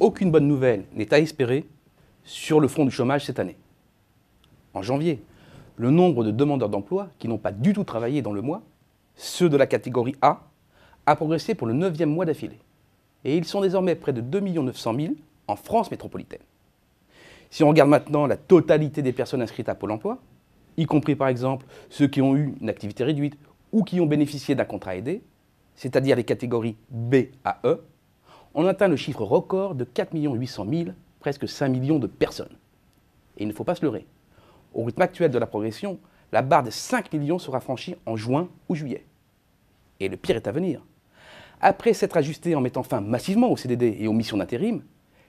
aucune bonne nouvelle n'est à espérer sur le front du chômage cette année. En janvier, le nombre de demandeurs d'emploi qui n'ont pas du tout travaillé dans le mois, ceux de la catégorie A, a progressé pour le neuvième mois d'affilée. Et ils sont désormais près de 2 900 000 en France métropolitaine. Si on regarde maintenant la totalité des personnes inscrites à Pôle emploi, y compris par exemple ceux qui ont eu une activité réduite ou qui ont bénéficié d'un contrat aidé, c'est-à-dire les catégories B à E, on atteint le chiffre record de 4 800 000, presque 5 millions de personnes. Et il ne faut pas se leurrer. Au rythme actuel de la progression, la barre des 5 millions sera franchie en juin ou juillet. Et le pire est à venir. Après s'être ajusté en mettant fin massivement aux CDD et aux missions d'intérim,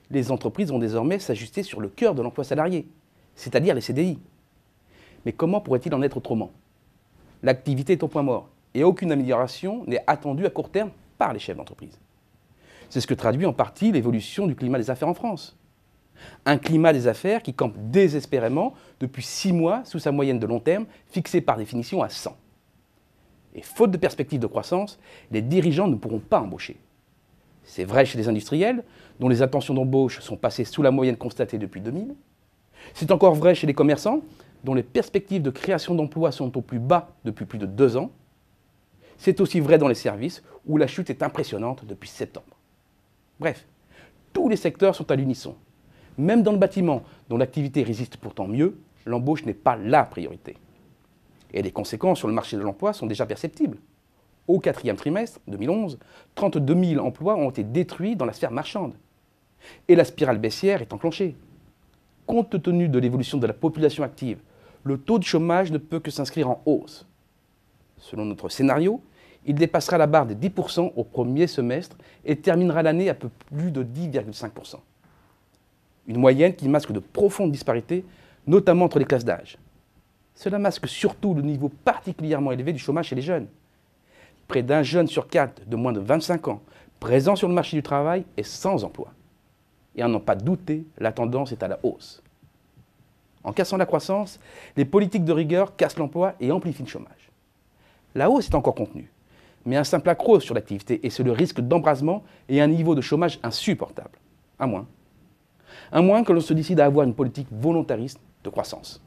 les entreprises vont désormais s'ajuster sur le cœur de l'emploi salarié, c'est-à-dire les CDI. Mais comment pourrait-il en être autrement L'activité est au point mort et aucune amélioration n'est attendue à court terme par les chefs d'entreprise. C'est ce que traduit en partie l'évolution du climat des affaires en France. Un climat des affaires qui campe désespérément depuis six mois sous sa moyenne de long terme, fixée par définition à 100. Et faute de perspectives de croissance, les dirigeants ne pourront pas embaucher. C'est vrai chez les industriels, dont les intentions d'embauche sont passées sous la moyenne constatée depuis 2000. C'est encore vrai chez les commerçants, dont les perspectives de création d'emplois sont au plus bas depuis plus de deux ans. C'est aussi vrai dans les services, où la chute est impressionnante depuis septembre. Bref, tous les secteurs sont à l'unisson. Même dans le bâtiment, dont l'activité résiste pourtant mieux, l'embauche n'est pas la priorité. Et les conséquences sur le marché de l'emploi sont déjà perceptibles. Au quatrième trimestre 2011, 32 000 emplois ont été détruits dans la sphère marchande. Et la spirale baissière est enclenchée. Compte tenu de l'évolution de la population active, le taux de chômage ne peut que s'inscrire en hausse. Selon notre scénario, il dépassera la barre des 10% au premier semestre et terminera l'année à peu plus de 10,5%. Une moyenne qui masque de profondes disparités, notamment entre les classes d'âge. Cela masque surtout le niveau particulièrement élevé du chômage chez les jeunes. Près d'un jeune sur quatre de moins de 25 ans présent sur le marché du travail est sans emploi. Et à n'en pas douter, la tendance est à la hausse. En cassant la croissance, les politiques de rigueur cassent l'emploi et amplifient le chômage. La hausse est encore contenue, mais un simple accroc sur l'activité, et c'est le risque d'embrasement et un niveau de chômage insupportable. À moins. À moins que l'on se décide à avoir une politique volontariste de croissance.